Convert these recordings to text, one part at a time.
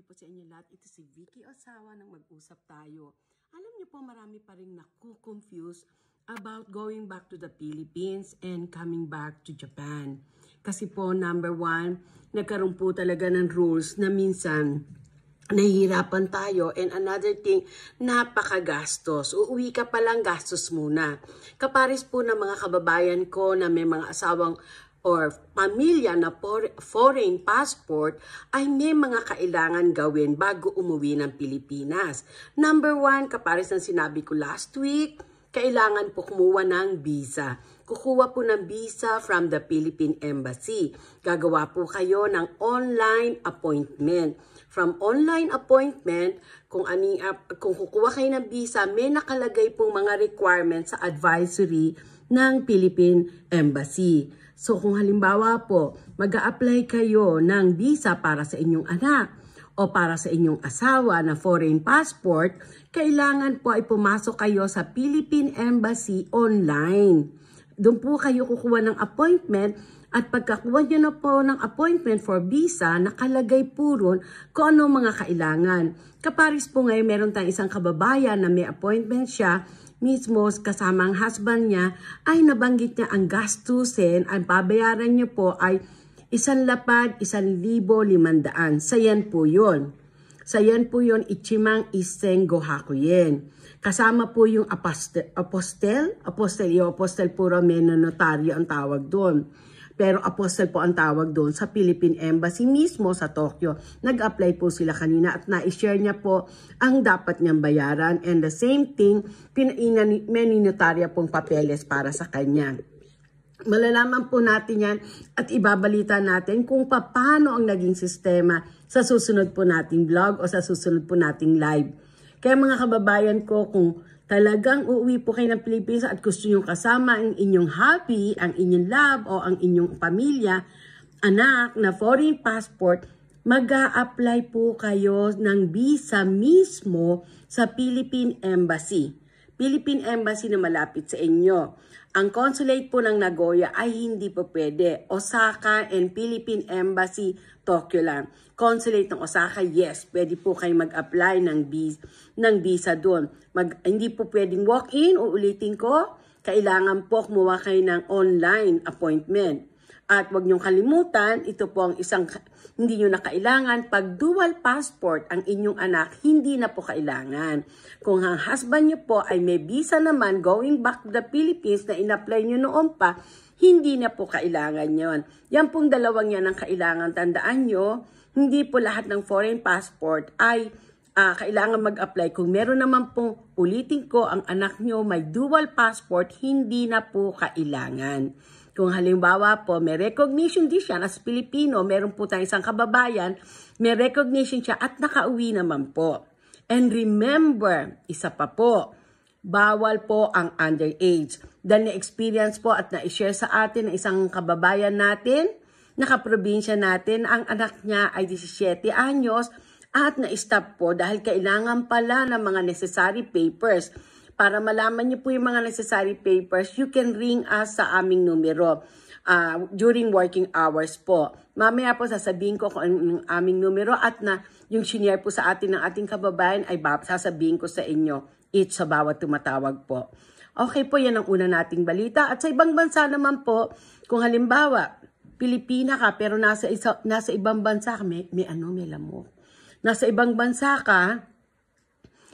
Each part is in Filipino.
gabi po sa inyo lahat. Ito si Vicky Osawa ng Mag-usap tayo. Alam niyo po marami pa rin naku-confuse about going back to the Philippines and coming back to Japan. Kasi po number one, nagkaroon po talaga ng rules na minsan nahihirapan tayo. And another thing, napakagastos. Uuwi ka palang gastos muna. Kaparis po ng mga kababayan ko na may mga asawang or pamilya na foreign passport ay may mga kailangan gawin bago umuwi ng Pilipinas. Number one, kapares ng sinabi ko last week, kailangan po kumuha ng visa. Kukuha po ng visa from the Philippine Embassy. Gagawa po kayo ng online appointment. From online appointment, kung, aning, ah, kung kukuha kayo ng visa, may nakalagay pong mga requirements sa advisory ng Philippine Embassy. So kung halimbawa po, mag apply kayo ng visa para sa inyong anak o para sa inyong asawa na foreign passport, kailangan po ay pumasok kayo sa Philippine Embassy online. Doon po kayo kukuha ng appointment at pagkakuha nyo na po ng appointment for visa, nakalagay po ron kung ano mga kailangan. Kaparis po ngayon, meron tayong isang kababayan na may appointment siya mismo kasama ang husband niya ay nabanggit niya ang gastusin ang babayaran niya po ay isang lapad, isang libo, limandaan. Sayan po yon. Sayan po yon ichimang iseng gohakuyen. Kasama po yung apostel, apostel, apostel, yung apostel puro notaryo ang tawag doon. Pero apostle po ang tawag doon sa Philippine Embassy mismo sa Tokyo. Nag-apply po sila kanina at na-share niya po ang dapat niyang bayaran. And the same thing, pinainan, may ninotarya pong papeles para sa kanya. Malalaman po natin yan at ibabalita natin kung paano ang naging sistema sa susunod po nating vlog o sa susunod po nating live. Kaya mga kababayan ko, kung talagang uuwi po kayo ng Pilipinas at gusto nyong kasama ang inyong happy, ang inyong love o ang inyong pamilya, anak na foreign passport, mag apply po kayo ng visa mismo sa Philippine Embassy. Philippine Embassy na malapit sa inyo. Ang consulate po ng Nagoya ay hindi po pwede. Osaka and Philippine Embassy, Tokyo lang. Consulate ng Osaka, yes, pwede po kayo mag-apply ng, visa, ng visa doon. Mag, hindi po pwedeng walk-in, uulitin ko. Kailangan po kumuha kayo ng online appointment at huwag niyong kalimutan, ito po ang isang hindi niyo na kailangan. Pag dual passport ang inyong anak, hindi na po kailangan. Kung ang husband niyo po ay may visa naman going back to the Philippines na in-apply niyo noon pa, hindi na po kailangan yon. Yan pong dalawang yan ang kailangan. Tandaan nyo, hindi po lahat ng foreign passport ay uh, kailangan mag-apply. Kung meron naman pong ulitin ko ang anak nyo may dual passport, hindi na po kailangan. Kung halimbawa po, may recognition din siya as Pilipino, meron po tayong isang kababayan, may recognition siya at nakauwi naman po. And remember, isa pa po, bawal po ang underage. Dahil na-experience po at na-share sa atin ng isang kababayan natin, nakaprobinsya natin, ang anak niya ay 17 anyos at na-stop po dahil kailangan pala ng mga necessary papers para malaman niyo po yung mga necessary papers, you can ring us sa aming numero uh, during working hours po. Mamaya po sasabihin ko kung yung aming numero at na yung senior po sa atin ng ating kababayan ay sasabihin ko sa inyo each sa bawat tumatawag po. Okay po, yan ang una nating balita. At sa ibang bansa naman po, kung halimbawa, Pilipina ka pero nasa, isa, nasa ibang bansa ka, may, may ano, may lamok. Nasa ibang bansa ka,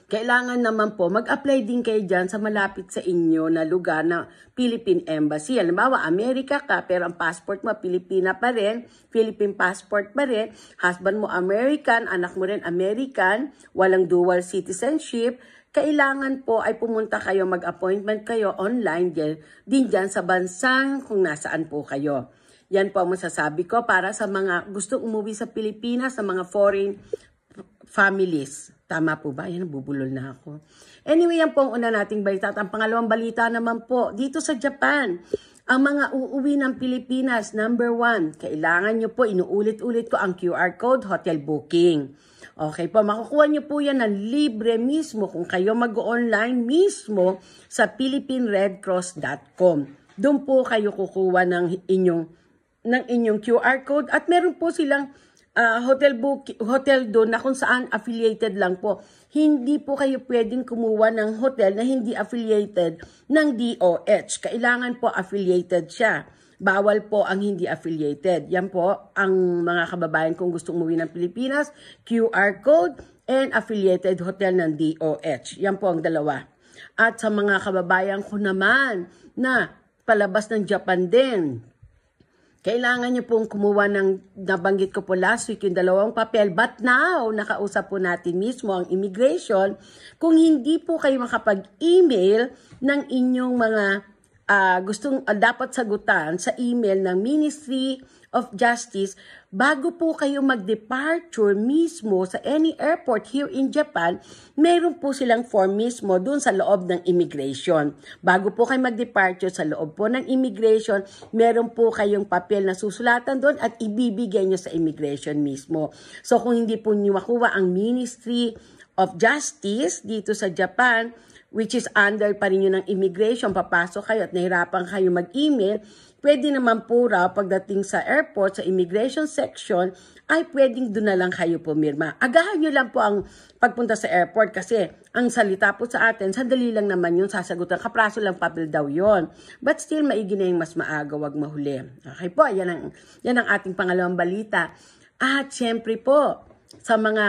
kailangan naman po mag-apply din kayo dyan sa malapit sa inyo na lugar na Philippine Embassy. Halimbawa, Amerika ka, pero ang passport mo Pilipina pa rin, Philippine passport pa rin, husband mo American, anak mo rin American, walang dual citizenship, kailangan po ay pumunta kayo, mag-appointment kayo online din, din dyan sa bansang kung nasaan po kayo. Yan po ang masasabi ko para sa mga gusto umuwi sa Pilipinas, sa mga foreign families. Tama po ba? Yan, bubulol na ako. Anyway, yan po ang una nating balita. At ang pangalawang balita naman po, dito sa Japan, ang mga uuwi ng Pilipinas, number one, kailangan nyo po, inuulit-ulit ko ang QR code, hotel booking. Okay po, makukuha nyo po yan ng libre mismo kung kayo mag-online mismo sa philippineredcross.com. Doon po kayo kukuha ng inyong, ng inyong QR code at meron po silang uh, hotel book hotel doon na kung saan affiliated lang po. Hindi po kayo pwedeng kumuha ng hotel na hindi affiliated ng DOH. Kailangan po affiliated siya. Bawal po ang hindi affiliated. Yan po ang mga kababayan kung gusto umuwi ng Pilipinas, QR code and affiliated hotel ng DOH. Yan po ang dalawa. At sa mga kababayan ko naman na palabas ng Japan din, kailangan niyo pong kumuha ng, nabanggit ko po last week, yung dalawang papel. But now, nakausap po natin mismo ang immigration. Kung hindi po kayo makapag-email ng inyong mga uh, gustong uh, dapat sagutan sa email ng Ministry of Justice, bago po kayo mag-departure mismo sa any airport here in Japan, meron po silang form mismo doon sa loob ng immigration. Bago po kayo mag-departure sa loob po ng immigration, meron po kayong papel na susulatan doon at ibibigay nyo sa immigration mismo. So kung hindi po niyo makuha ang Ministry of Justice dito sa Japan, which is under pa rin yun ng immigration, papasok kayo at nahirapan kayo mag-email, pwede naman po raw pagdating sa airport, sa immigration section, ay pwedeng doon na lang kayo pumirma. Agahan nyo lang po ang pagpunta sa airport kasi ang salita po sa atin, sandali lang naman yun sasagutan. Kapraso lang papel daw yon But still, maigi na yung mas maaga, wag mahuli. Okay po, yan ang, yan ang ating pangalawang balita. At syempre po, sa mga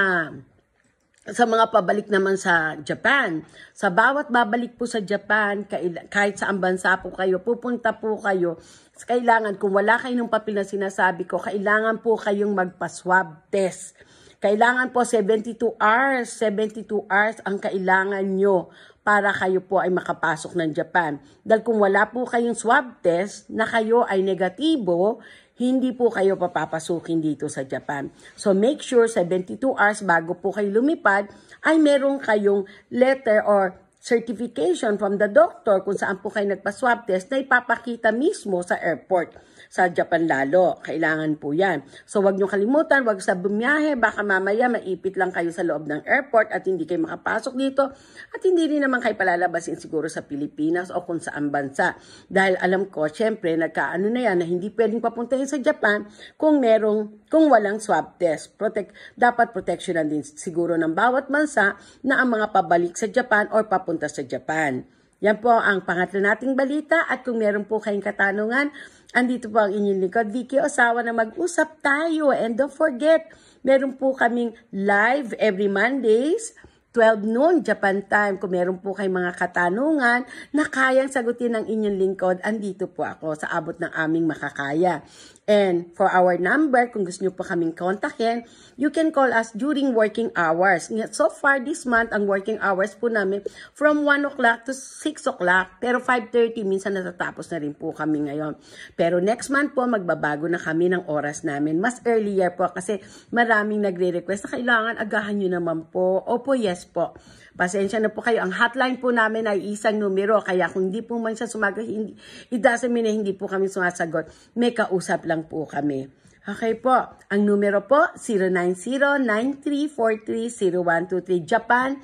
sa mga pabalik naman sa Japan. Sa bawat babalik po sa Japan, kahit saan bansa po kayo, pupunta po kayo, kailangan, kung wala kayo ng papel na sinasabi ko, kailangan po kayong magpa-swab test. Kailangan po 72 hours, 72 hours ang kailangan nyo para kayo po ay makapasok ng Japan. Dahil kung wala po kayong swab test na kayo ay negatibo, hindi po kayo papapasukin dito sa Japan. So make sure 72 hours bago po kayo lumipad ay meron kayong letter or certification from the doctor kung saan po kayo nagpa-swab test na ipapakita mismo sa airport. Sa Japan lalo, kailangan po yan. So wag nyo kalimutan, wag sa bumiyahe, baka mamaya maipit lang kayo sa loob ng airport at hindi kayo makapasok dito at hindi rin naman kayo palalabasin siguro sa Pilipinas o kung saan bansa. Dahil alam ko, syempre, nagkaano na yan na hindi pwedeng papuntahin sa Japan kung merong, kung walang swab test. Protect, dapat protection din siguro ng bawat bansa na ang mga pabalik sa Japan or papunta papunta sa Japan. Yan po ang pangatlo nating balita at kung meron po kayong katanungan, andito po ang inyong likod, Vicky Osawa na mag-usap tayo. And don't forget, meron po kaming live every Mondays 12 noon Japan time. Kung meron po kayong mga katanungan na kayang sagutin ng inyong lingkod, andito po ako sa abot ng aming makakaya. And for our number, kung gusto nyo po kaming kontakin, you can call us during working hours. So far this month, ang working hours po namin from 1 o'clock to 6 o'clock. Pero 5.30, minsan natatapos na rin po kami ngayon. Pero next month po, magbabago na kami ng oras namin. Mas earlier po kasi maraming nagre-request na kailangan agahan nyo naman po. Opo, yes po. Pasensya na po kayo. Ang hotline po namin ay isang numero. Kaya kung hindi po man siya sumagot, hindi, it doesn't mean hindi po kami sumasagot. May kausap lang po kami. Okay po, ang numero po 09093430123 Japan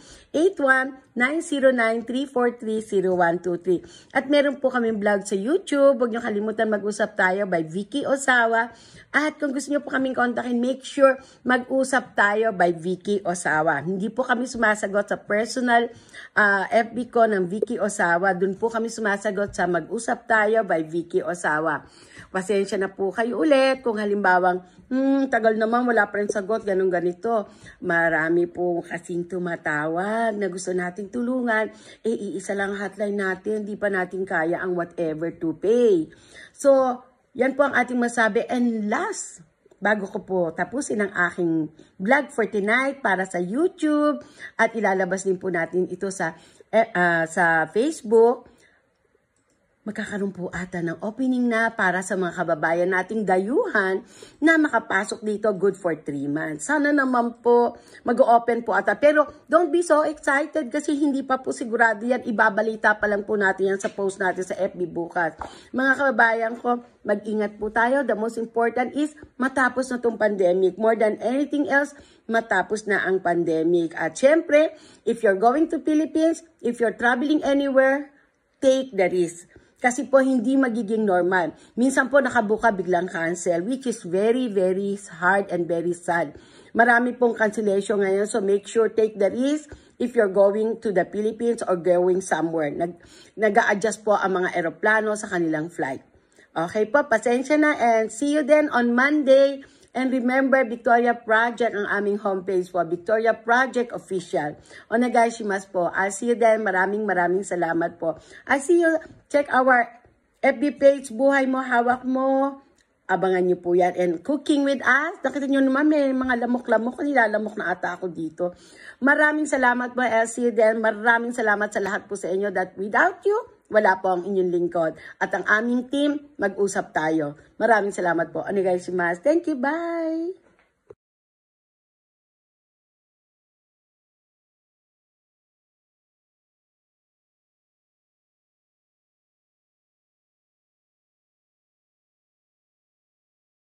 81909343013 At meron po kaming vlog sa YouTube. Huwag niyo kalimutan mag-usap tayo by Vicky Osawa. At kung gusto niyo po kaming kontakin, make sure mag-usap tayo by Vicky Osawa. Hindi po kami sumasagot sa personal uh, ah, FB ko ng Vicky Osawa. Doon po kami sumasagot sa mag-usap tayo by Vicky Osawa. Pasensya na po kayo ulit kung halimbawa hawang, hmm, tagal naman, wala pa rin sagot, ganun ganito. Marami po kasing tumatawag na gusto nating tulungan. Eh, iisa lang hotline natin, hindi pa natin kaya ang whatever to pay. So, yan po ang ating masabi. And last, bago ko po tapusin ang aking vlog for tonight para sa YouTube at ilalabas din po natin ito sa eh, uh, sa Facebook magkakaroon po ata ng opening na para sa mga kababayan nating dayuhan na makapasok dito good for 3 months. Sana naman po mag-open po ata. Pero don't be so excited kasi hindi pa po sigurado yan. Ibabalita pa lang po natin yan sa post natin sa FB bukas. Mga kababayan ko, mag-ingat po tayo. The most important is matapos na tong pandemic. More than anything else, matapos na ang pandemic. At syempre, if you're going to Philippines, if you're traveling anywhere, take the risk kasi po hindi magiging normal. Minsan po nakabuka biglang cancel which is very very hard and very sad. Marami pong cancellation ngayon so make sure take the risk if you're going to the Philippines or going somewhere. Nag, nag-a-adjust po ang mga eroplano sa kanilang flight. Okay po, pasensya na and see you then on Monday. And remember, Victoria Project ang aming homepage po, Victoria Project Official. na Onegaishimasu po. I'll see you then. Maraming maraming salamat po. I'll see you. Check our FB page, Buhay Mo, Hawak Mo. Abangan nyo po yan. And cooking with us. Nakita nyo naman, may mga lamok-lamok. Nilalamok na ata ako dito. Maraming salamat po, Elsie. Then, maraming salamat sa lahat po sa inyo that without you, wala po ang inyong lingkod. At ang aming team, mag-usap tayo. Maraming salamat po. Ano guys, mas. Thank you. Bye!